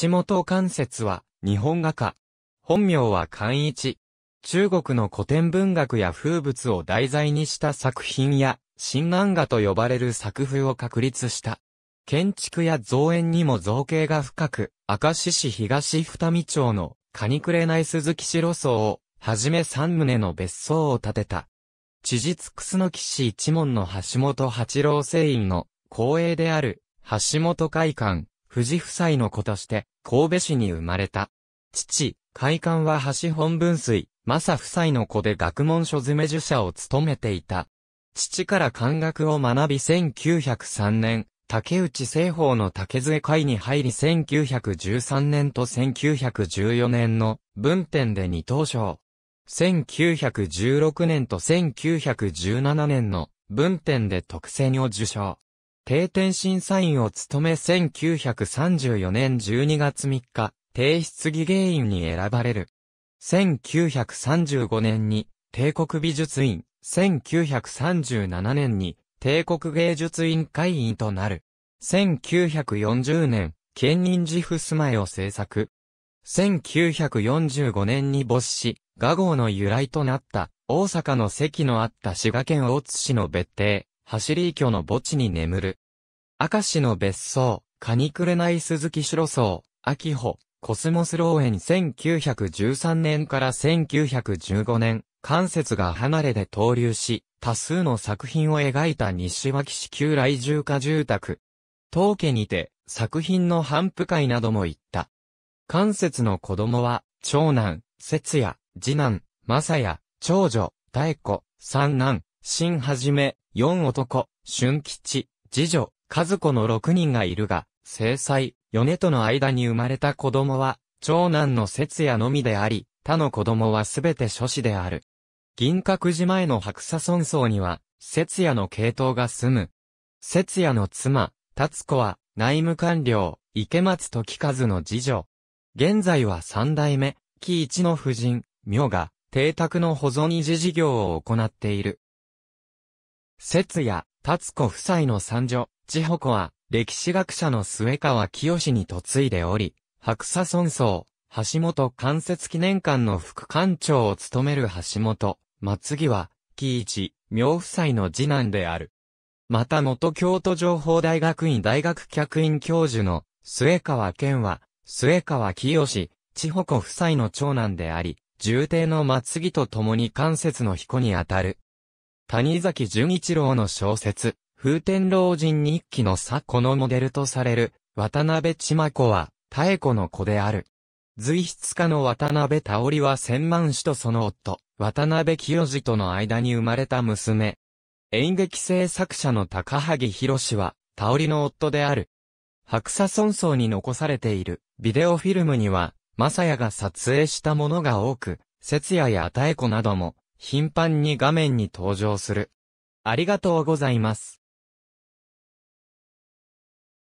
橋本関節は、日本画家。本名は関一。中国の古典文学や風物を題材にした作品や、新漫画と呼ばれる作風を確立した。建築や造園にも造形が深く、明石市東二見町の、カニクレナイ鈴木城荘を、はじめ三棟の別荘を建てた。知実の騎士一門の橋本八郎製院の、光栄である、橋本会館、富士夫妻の子として神戸市に生まれた。父、会館は橋本文水、正夫妻の子で学問書詰め受者を務めていた。父から漢学を学び1903年、竹内製法の竹杖会に入り1913年と1914年の文典で二等賞。1916年と1917年の文典で特選を受賞。定点審査員を務め1934年12月3日、提出議芸員に選ばれる。1935年に帝国美術院、1937年に帝国芸術院会員となる。1940年、兼任寺府住まいを制作。1945年に没し、画号の由来となった、大阪の席のあった滋賀県大津市の別邸、走り居の墓地に眠る。明石の別荘、カニクレナイ鈴木白荘、秋穂、コスモス老園1913年から1915年、関節が離れで投留し、多数の作品を描いた西脇市旧来住家住宅。当家にて、作品の反布会なども行った。関節の子供は、長男、節也、次男、正也、長女、太子、三男、新はじめ、4男、春吉、次女、和子の6人がいるが、正妻、米との間に生まれた子供は、長男の節也のみであり、他の子供はすべて諸子である。銀閣寺前の白砂村荘には、節也の系統が住む。節也の妻、達子は、内務官僚、池松時和の次女。現在は三代目、木一の夫人、明が、邸宅の保存維持事業を行っている。節也、達子夫妻の三女、千穂子は、歴史学者の末川清に嫁いでおり、白砂村荘、橋本関節記念館の副館長を務める橋本、松木は、喜一、明夫妻の次男である。また元京都情報大学院大学客員教授の末川健は、末川清、千穂子夫妻の長男であり、重帝の松木と共に関節の彦にあたる。谷崎潤一郎の小説、風天老人日記の作このモデルとされる、渡辺千真子は、妙子の子である。随筆家の渡辺太織は千万氏とその夫、渡辺清次との間に生まれた娘。演劇制作者の高萩博士は、太織の夫である。白砂村荘に残されている、ビデオフィルムには、正也が撮影したものが多く、節也や妙子なども、頻繁に画面に登場する。ありがとうございます。